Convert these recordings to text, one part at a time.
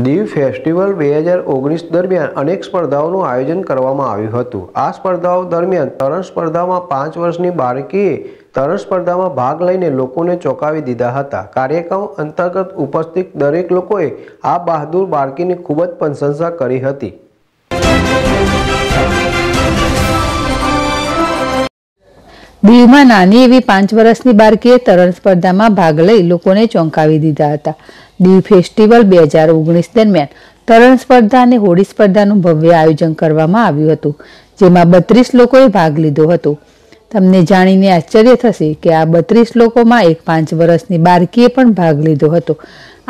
Diu festival બે હજાર ઓગણીસ દરમિયાન અનેક સ્પર્ધાઓનું આયોજન કરવામાં આવ્યું હતું આ સ્પર્ધાઓ દરમિયાન તરણ સ્પર્ધામાં પાંચ વર્ષની બાળકીએ તરણ સ્પર્ધામાં ભાગ લઈને લોકોને ચોંકાવી દીધા હતા કાર્યક્રમ અંતર્ગત ઉપસ્થિત દરેક લોકોએ આ બહાદુર બાળકીની ખૂબ જ પ્રશંસા કરી હતી દીવમાં નાની એવી પાંચ વર્ષની બારકીએ તરણ સ્પર્ધામાં ભાગ લઈ લોકોને ચોંકાવી દીધા હતા દીવ ફેસ્ટિવલ બે હજાર ઓગણીસ દરમિયાન તરણ સ્પર્ધા અને હોળી સ્પર્ધાનું ભવ્ય આયોજન કરવામાં આવ્યું હતું જેમાં બત્રીસ લોકોએ ભાગ લીધો હતો તમને જાણીને આશ્ચર્ય થશે કે આ બત્રીસ લોકોમાં એક પાંચ વર્ષની બારકીએ પણ ભાગ લીધો હતો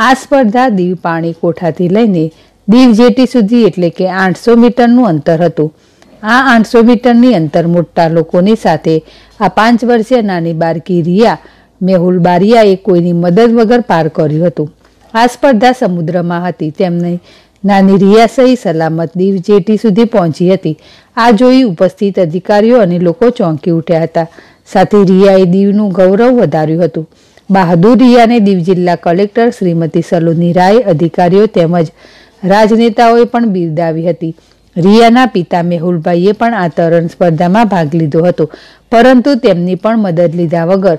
આ સ્પર્ધા દીવ પાણી કોઠાથી લઈને દીવ જેટી સુધી એટલે કે આઠસો મીટરનું અંતર હતું આ આઠસો મીટરની અંતર મોટા લોકોની સાથે આ પાંચ વર્ષીય નાની બાળકી રિયા મેહુલ બારિયાએ કોઈની મદદ વગર પાર કર્યું હતું આ સ્પર્ધા સમુદ્રમાં હતી તેમને નાની રિયા સહી સલામત દીવ જેટી સુધી પહોંચી હતી આ જોઈ ઉપસ્થિત અધિકારીઓ અને લોકો ચોંકી ઉઠ્યા હતા સાથે રિયાએ દીવનું ગૌરવ વધાર્યું હતું બહાદુર રિયાને દીવ જિલ્લા કલેક્ટર શ્રીમતી સલોની રાય અધિકારીઓ તેમજ રાજનેતાઓએ પણ બિરદાવી હતી રિયાના પિતા મેહુલભાઈએ પણ આ તરણ સ્પર્ધામાં ભાગ લીધો હતો પરંતુ તેમની પણ મદદ લીધા વગર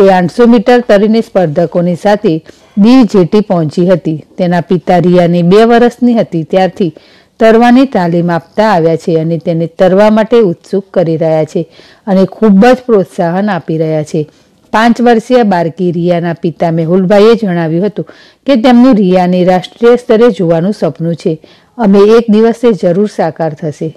તે આઠસો મીટર તરીને સ્પર્ધકોની સાથે દીવ જેટી પહોંચી હતી તેના પિતા રિયાની બે વર્ષની હતી ત્યારથી તરવાની તાલીમ આપતા આવ્યા છે અને તેને તરવા માટે ઉત્સુક કરી રહ્યા છે અને ખૂબ જ પ્રોત્સાહન આપી રહ્યા છે પાંચ વર્ષીય બાળકી રિયાના પિતા મેહુલભાઈએ જણાવ્યું હતું કે તેમનું રિયાને રાષ્ટ્રીય સ્તરે જોવાનું સપનું છે અમે એક દિવસ જરૂર સાકાર થશે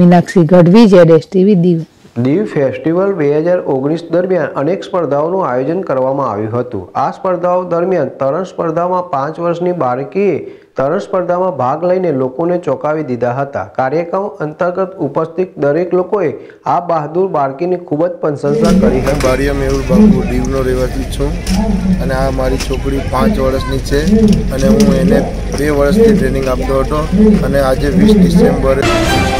Meenakshi Gadhvi Z S TV Diu Diu festival બે હજાર ઓગણીસ દરમિયાન અનેક સ્પર્ધાઓનું આયોજન કરવામાં આવ્યું હતું આ સ્પર્ધાઓ દરમિયાન તરણ સ્પર્ધામાં પાંચ વર્ષની બાળકીએ તરણ સ્પર્ધામાં ભાગ લઈને લોકોને ચોંકાવી દીધા હતા કાર્યક્રમ અંતર્ગત ઉપસ્થિત દરેક લોકોએ આ બહાદુર બાળકીની ખૂબ જ પ્રશંસા કરી હતી બારિયા મેહુલ બાબુ દીવનો રહેવાસી છું અને આ મારી છોકરી પાંચ વર્ષની છે અને હું એને બે વર્ષથી ટ્રેનિંગ આપતો હતો અને આજે વીસ ડિસેમ્બરે